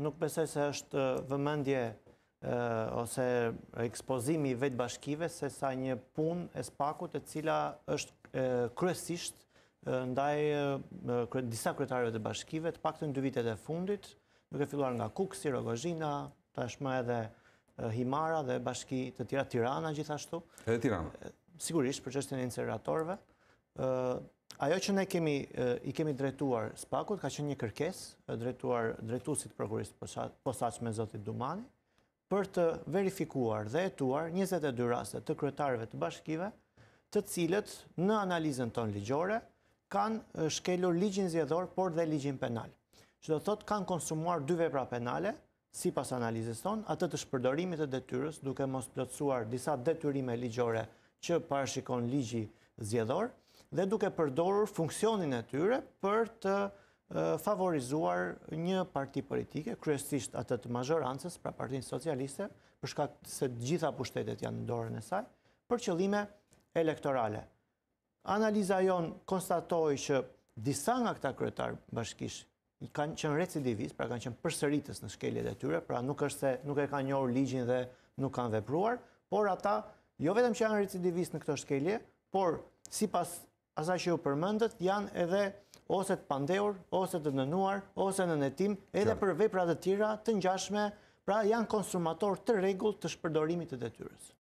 nuk besoj se është vëmendje ose ekspozimi i vetë bashkive se sa një pun e spakut e cila është kryesisht ndaj disa kryetarëve të bashkive të pak të në dy vitet e fundit, nuk e filluar nga Kuksi, Rogozhina, ta shma edhe Himara dhe bashki të tjera Tirana gjithashtu. E Tirana? Sigurisht, për qështën e inseratorve. Ajo që ne kemi, i kemi drejtuar spakut, ka që një kërkes, drejtuar drejtusit prokurist posaq me Zotit Dumani, për të verifikuar dhe etuar 22 rastet të kryetarëve të bashkive, të cilët në analizën tonë ligjore, kanë shkelur ligjin zjedhor, por dhe ligjin penal. Që do thotë, kanë konsumuar dy vepra penale, si pas analizës tonë, atë të shpërdorimit e detyrës, duke mos plëtsuar disa detyrime ligjore që parashikon ligji zjedhorë, dhe duke përdorur funksionin e tyre për të favorizuar një parti politike, kryesisht atët mazhorancës, pra partin socialiste, përshka se gjitha pushtetet janë në dorën e saj, për qëllime elektorale. Analiza jonë konstatoj që disa nga këta kryetarë bashkish kanë qënë recidivis, pra kanë qënë përsëritës në shkelje e tyre, pra nuk është se nuk e kanë njohë ligjin dhe nuk kanë vepruar, por ata, jo vetëm që janë recidivis në këto shkelje, por si pas asaj që ju përmëndët janë edhe ose të pandeur, ose të nënuar, ose në netim, edhe për pra dhe tira të njashme, pra janë konsumator të regull të shpërdorimit të detyres.